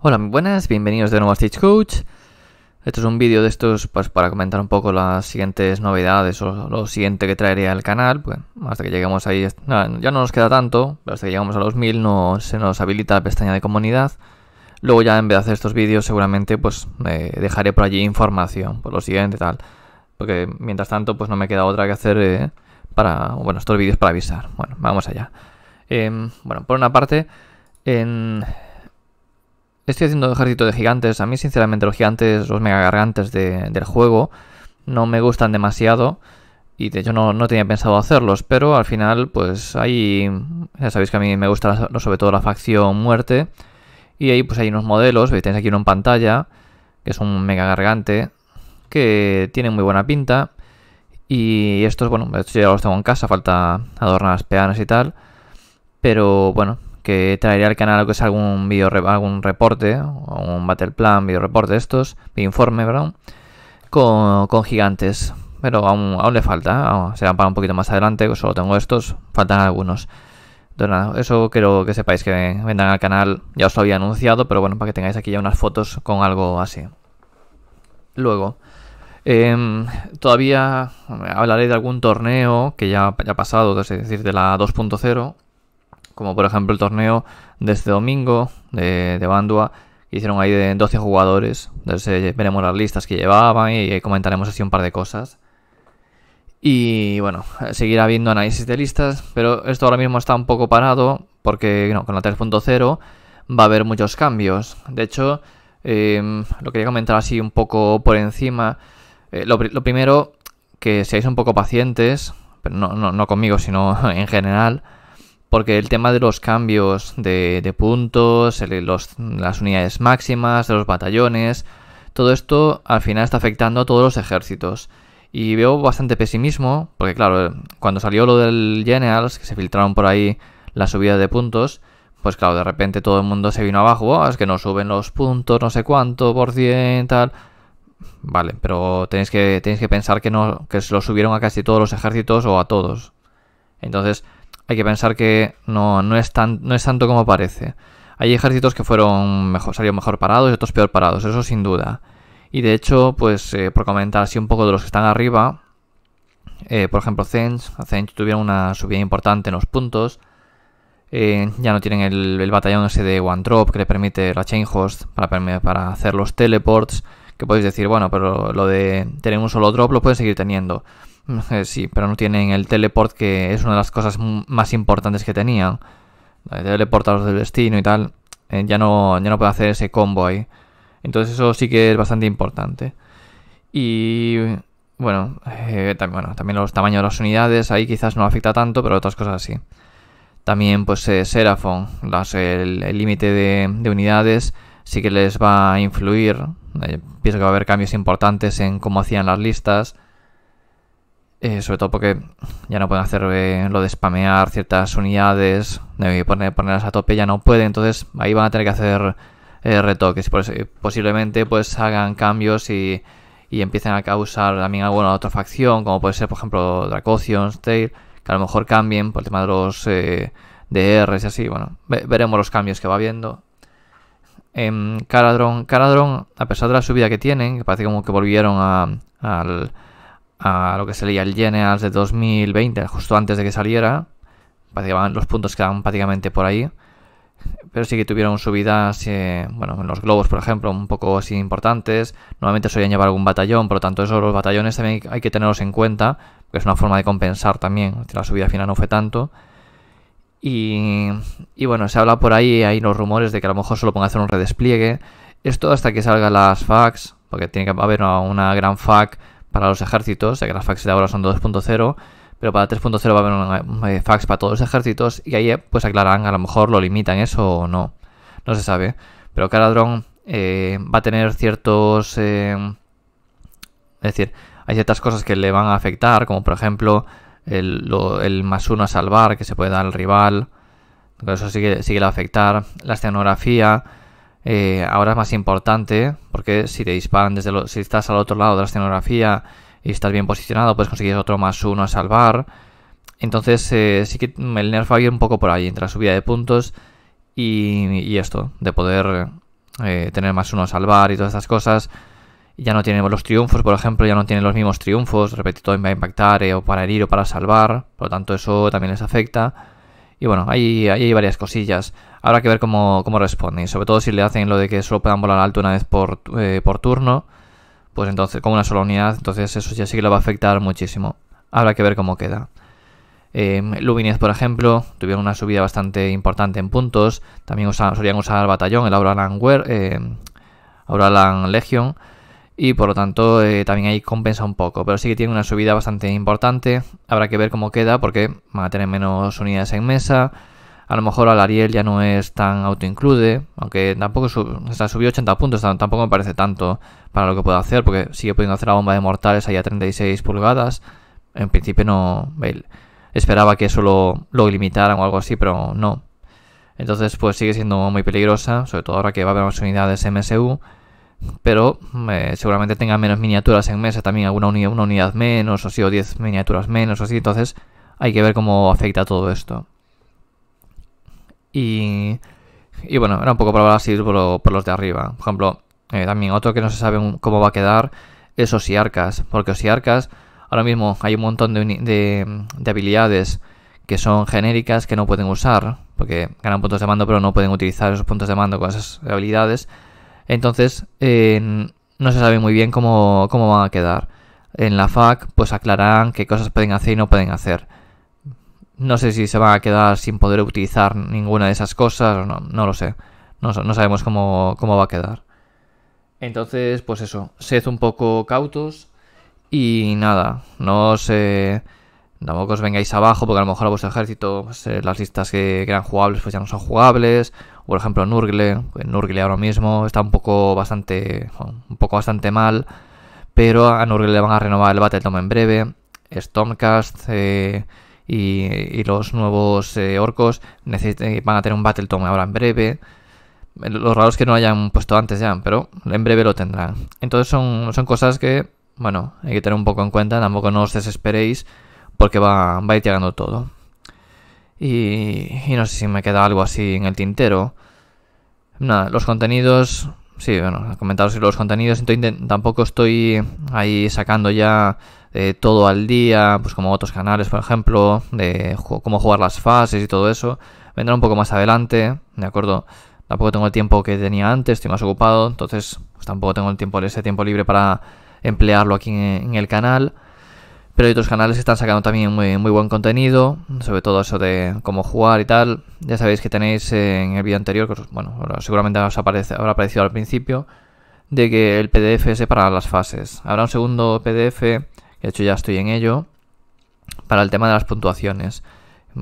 Hola, buenas, bienvenidos de nuevo a Stitch Coach. Esto es un vídeo de estos pues, para comentar un poco las siguientes novedades o lo siguiente que traería al canal. Pues, hasta que lleguemos ahí, ya no nos queda tanto, pero hasta que llegamos a los 1000 no, se nos habilita la pestaña de comunidad. Luego ya en vez de hacer estos vídeos seguramente pues dejaré por allí información, por lo siguiente tal. Porque mientras tanto pues no me queda otra que hacer eh, para, bueno, estos vídeos para avisar. Bueno, vamos allá. Em, bueno, por una parte, en Estoy haciendo ejército de gigantes. A mí, sinceramente, los gigantes, los mega gargantes del juego, no me gustan demasiado. Y de hecho no, tenía pensado hacerlos, pero al final, pues ahí. Ya sabéis que a mí me gusta sobre todo la facción muerte. Y ahí, pues hay unos modelos. Veis, tenéis aquí uno en pantalla, que es un mega gargante, que tiene muy buena pinta. Y estos, bueno, estos ya los tengo en casa, falta adornar las peanas y tal. Pero bueno, que traeré al canal que es algún vídeo algún reporte, un battle plan, video reporte de estos, informe, verdad con, gigantes. Pero aún, aún le falta, ah, será para un poquito más adelante, solo tengo estos, faltan algunos. Entonces nada, eso quiero que sepáis que vendan al canal, ya os lo había anunciado, pero bueno, para que tengáis aquí ya unas fotos con algo así. Luego, em, todavía hablaré de algún torneo que ya, ya ha pasado, es decir, de la 2.0 como por ejemplo el torneo de este domingo de, Bandua, que hicieron ahí de 12 jugadores. Entonces eh, veremos las listas que llevaban y eh, comentaremos así un par de cosas. Y bueno, eh, seguirá habiendo análisis de listas, pero esto ahora mismo está un poco parado porque con la 3.0 va a haber muchos cambios. De hecho, em, lo quería comentar así un poco por encima. lo, primero, que seáis un poco pacientes, pero no conmigo, sino en general porque el tema de los cambios de, puntos, las unidades máximas, de los batallones, todo esto al final está afectando a todos los ejércitos. Y veo bastante pesimismo, porque claro, cuando salió lo del Generals, que se filtraron por ahí las subidas de puntos, pues claro, de repente todo el mundo se vino abajo, oh, es que no suben los puntos, no sé cuánto, por cien, tal. Vale, pero tenéis que, que pensar que, no, que se lo subieron a casi todos los ejércitos o a todos. Entonces, hay que pensar que no, no, es, tan, no es tanto como parece. Hay ejércitos que fueron mejor, salieron mejor parados y otros peor parados, eso sin duda. Y de hecho, pues eh, por comentar así un poco de los que están arriba, eh, por ejemplo, Zench, Zench tuvieron una subida importante en los puntos. Eh, ya no tienen el, batallón ese de One Drop que le permite la Chain Host para, para hacer los teleports. Que podéis decir, bueno, pero lo de tener un solo drop lo pueden seguir teniendo. Eh, sí, pero no tienen el teleport que es una de las cosas más importantes que tenían. Eh, teleportados del destino y tal. Eh, ya, no, ya no puede hacer ese combo ahí. Entonces eso sí que es bastante importante. Y bueno, también, los tamaños de las unidades ahí quizás no afecta tanto, pero otras cosas sí. También pues Seraphon, el límite de, de, unidades sí que les va a influir. pienso que va a haber cambios importantes en cómo hacían las listas. Eh, sobre todo porque ya no pueden hacer eh, lo de spamear ciertas unidades, de poner, ponerlas a tope, ya no pueden. Entonces ahí van a tener que hacer eh, retoques. posiblemente pues hagan cambios y, y empiecen a causar también alguna otra facción, como puede ser por ejemplo Dracocion's Tail, que a lo mejor cambien por el tema de los DRs y así. Bueno, veremos los cambios que va habiendo. Em, Caladron, Caladron, a pesar de la subida que tienen, que parece como que volvieron al a lo que se leía el Generals de 2020, justo antes de que saliera. Los puntos quedaban prácticamente por ahí. Pero sí que tuvieron subidas, eh, bueno, en los globos, por ejemplo, un poco así importantes. Normalmente solían llevar algún batallón, por lo tanto, esos los batallones también hay que tenerlos en cuenta, porque es una forma de compensar también. La subida final no fue tanto. Y, bueno, se habla por ahí, hay los rumores de que a lo mejor solo pongan a hacer un redespliegue. Esto hasta que salgan las FAQs, porque tiene que haber una, una gran FAQ para los ejércitos, ya que las fax de ahora son 2.0, pero para 3.0 va a haber un fax para todos los ejércitos y ahí eh, pues aclararán, a lo mejor lo limitan eso o no, no se sabe. Pero cada dron eh, va a tener ciertos... Eh, es decir, hay ciertas cosas que le van a afectar, como por ejemplo el, lo, más uno a salvar que se puede dar al rival, eso sí que, a afectar, la escenografía eh, ahora es más importante, porque si te disparan desde los. si estás al otro lado de la escenografía y estás bien posicionado, puedes conseguir otro más uno a salvar. Entonces eh, sí que el nerf va un poco por ahí, entre la subida de puntos y, esto, de poder eh, tener más uno a salvar y todas estas cosas. Ya no tienen los triunfos, por ejemplo, ya no tienen los mismos triunfos, todo va a impactar o para herir o para salvar, por lo tanto eso también les afecta. Y bueno, ahí hay varias cosillas. Habrá que ver cómo, cómo sobre todo si le hacen lo de que solo puedan volar alto una vez por, eh, turno. Pues entonces, con una sola unidad, entonces eso ya sí que lo va a afectar muchísimo. Habrá que ver cómo queda. Eh, por ejemplo, tuvieron una subida bastante importante en puntos. También solían usar batallón, el Auralan, eh, em, Legion. Y por lo tanto, eh, también ahí compensa un poco. Pero sí que tiene una subida bastante importante. Habrá que ver cómo queda, porque van a tener menos unidades en mesa a lo mejor al Ariel ya no es tan autoinclude, aunque tampoco sub, subió 80 puntos, tampoco me parece tanto para lo que puedo hacer, porque sigue pudiendo hacer la bomba de mortales ahí a 36 pulgadas. En principio no... esperaba que eso lo, limitaran o algo así, pero no. Entonces pues sigue siendo muy peligrosa, sobre todo ahora que va a haber más unidades MSU pero eh, seguramente tenga menos miniaturas en mesa, también alguna una unidad menos, o sí, o 10 miniaturas menos, o así. entonces hay que ver cómo afecta todo esto. Y, bueno, era un poco probable así por, los de arriba. Por ejemplo, eh, también otro que no se sabe cómo va a quedar es Osiarcas, porque Osiarcas ahora mismo hay un montón de, habilidades que son genéricas que no pueden usar, porque ganan puntos de mando pero no pueden utilizar esos puntos de mando con esas habilidades. Entonces, eh, no se sabe muy bien cómo, cómo van a quedar. En la FAC, pues aclararán qué cosas pueden hacer y no pueden hacer. No sé si se van a quedar sin poder utilizar ninguna de esas cosas, no, lo sé. No, sabemos cómo, va a quedar. Entonces, pues eso, sed un poco cautos y nada, no sé eh, tampoco os vengáis abajo porque a lo mejor a vuestro ejército pues, eh, las listas que, eran jugables pues ya no son jugables. Por ejemplo, Nurgle, Nurgle ahora mismo está un poco bastante, un poco bastante mal, pero a Nurgle le van a renovar el Battle Tome en breve. Stormcast... Eh, y, los nuevos eh, orcos eh, van a tener un battle tome ahora en breve. Eh, lo raro es que no hayan puesto antes ya, pero en breve lo tendrán. Entonces son, son cosas que, bueno, hay que tener un poco en cuenta, tampoco no os desesperéis porque va, va a ir llegando todo. Y, y no sé si me queda algo así en el tintero. Nada, los contenidos sí, bueno, comentaros los contenidos, tampoco estoy ahí sacando ya eh, todo al día, pues como otros canales, por ejemplo, de cómo jugar las fases y todo eso. Vendrá un poco más adelante, ¿de acuerdo? Tampoco tengo el tiempo que tenía antes, estoy más ocupado, entonces pues tampoco tengo el tiempo, ese tiempo libre para emplearlo aquí en el canal. Pero hay otros canales están sacando también muy, muy buen contenido, sobre todo eso de cómo jugar y tal. Ya sabéis que tenéis en el vídeo anterior, que bueno, seguramente os aparece, habrá aparecido al principio, de que el PDF es para las fases. Habrá un segundo PDF, que de hecho ya estoy en ello, para el tema de las puntuaciones.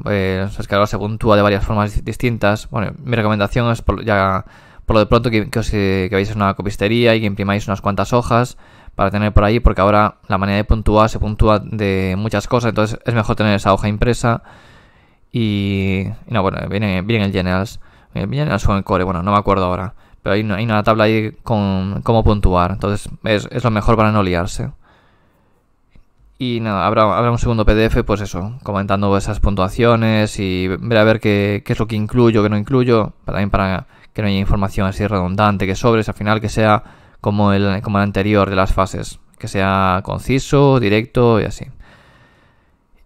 Eh, es que ahora se puntúa de varias formas distintas. Bueno, mi recomendación es por, lo de pronto que, que, os, a eh, una copistería y que imprimáis unas cuantas hojas para tener por ahí, porque ahora la manera de puntuar se puntúa de muchas cosas, entonces es mejor tener esa hoja impresa. Y, no, bueno, viene, viene el Generals, eh, el Generals o el Core, bueno, no me acuerdo ahora, pero hay, hay una tabla ahí con cómo puntuar, entonces es, lo mejor para no liarse. Y nada, habrá, un segundo PDF, pues eso, comentando esas puntuaciones y ver a ver qué, qué es lo que incluyo, qué no incluyo, también para que no haya información así redundante, que sobres al final, que sea como el, como anterior de las fases, que sea conciso, directo y así.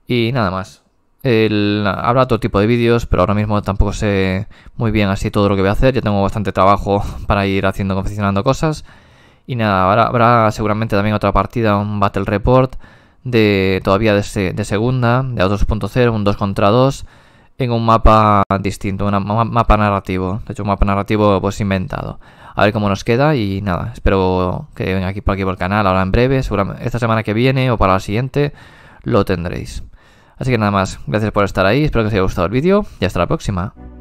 Y nada más. habrá otro tipo de vídeos, pero ahora mismo tampoco sé muy bien así todo lo que voy a hacer. Ya tengo bastante trabajo para ir haciendo, confeccionando cosas. Y nada, habrá, seguramente también otra partida, un Battle Report, de todavía de, segunda, de A2.0, un 2 contra 2, en un mapa distinto, un mapa narrativo. De hecho, un mapa narrativo pues inventado a ver cómo nos queda y nada, espero que venga aquí por aquí por el canal ahora en breve, seguramente esta semana que viene o para la siguiente lo tendréis. Así que nada más, gracias por estar ahí, espero que os haya gustado el vídeo y hasta la próxima.